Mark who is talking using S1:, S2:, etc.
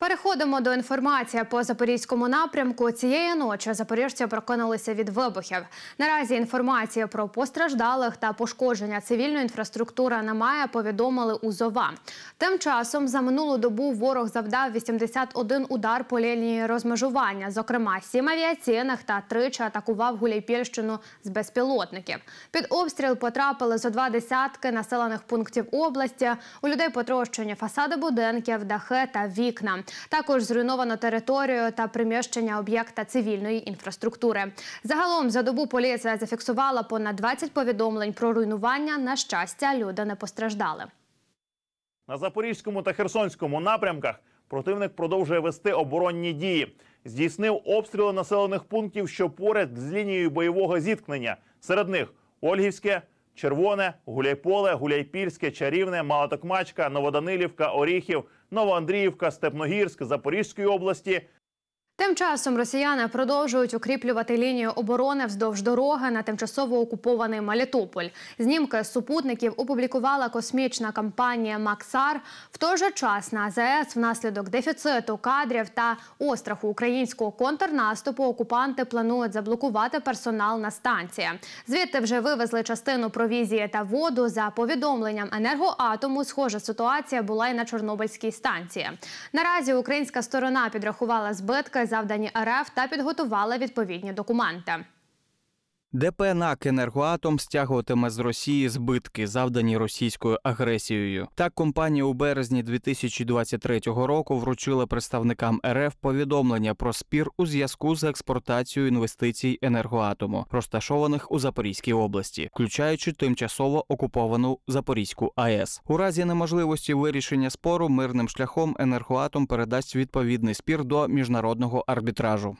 S1: Переходимо до інформації по запорізькому напрямку. Цієї ночі запоріжці проконалися від вибухів. Наразі інформація про постраждалих та пошкодження цивільної інфраструктури немає. Повідомили у ЗОВА. Тим часом за минулу добу ворог завдав 81 удар по лінії розмежування. Зокрема, сім авіаційних та тричі атакував Гуляйпільщину з безпілотників. Під обстріл потрапили зо два десятки населених пунктів області. У людей потрощені фасади будинків, дахи та вікна. Також зруйновано територію та приміщення об'єкта цивільної інфраструктури. Загалом за добу поліція зафіксувала понад 20 повідомлень про руйнування. На щастя, люди не постраждали.
S2: На Запорізькому та Херсонському напрямках противник продовжує вести оборонні дії. Здійснив обстріли населених пунктів, що поряд з лінією бойового зіткнення. Серед них Ольгівське. Червоне, Гуляйполе, Гуляйпільське, Чарівне, Малотокмачка, Новоданилівка, Оріхів, Новоандріївка, Степногірськ, Запорізької області.
S1: Тим часом росіяни продовжують укріплювати лінію оборони вздовж дороги на тимчасово окупований Малітополь. Знімки з супутників опублікувала космічна кампанія Максар. В той же час на АЗС внаслідок дефіциту кадрів та остраху українського контрнаступу окупанти планують заблокувати персонал на станції. Звідти вже вивезли частину провізії та воду. За повідомленням енергоатому, схожа ситуація була і на Чорнобильській станції. Наразі українська сторона підрахувала збитка завдані РФ та підготувала відповідні документи.
S3: ДП НАК «Енергоатом» стягуватиме з Росії збитки, завдані російською агресією. Так компанія у березні 2023 року вручила представникам РФ повідомлення про спір у зв'язку з експортацією інвестицій енергоатому, розташованих у Запорізькій області, включаючи тимчасово окуповану Запорізьку АЕС. У разі неможливості вирішення спору мирним шляхом енергоатом передасть відповідний спір до міжнародного арбітражу.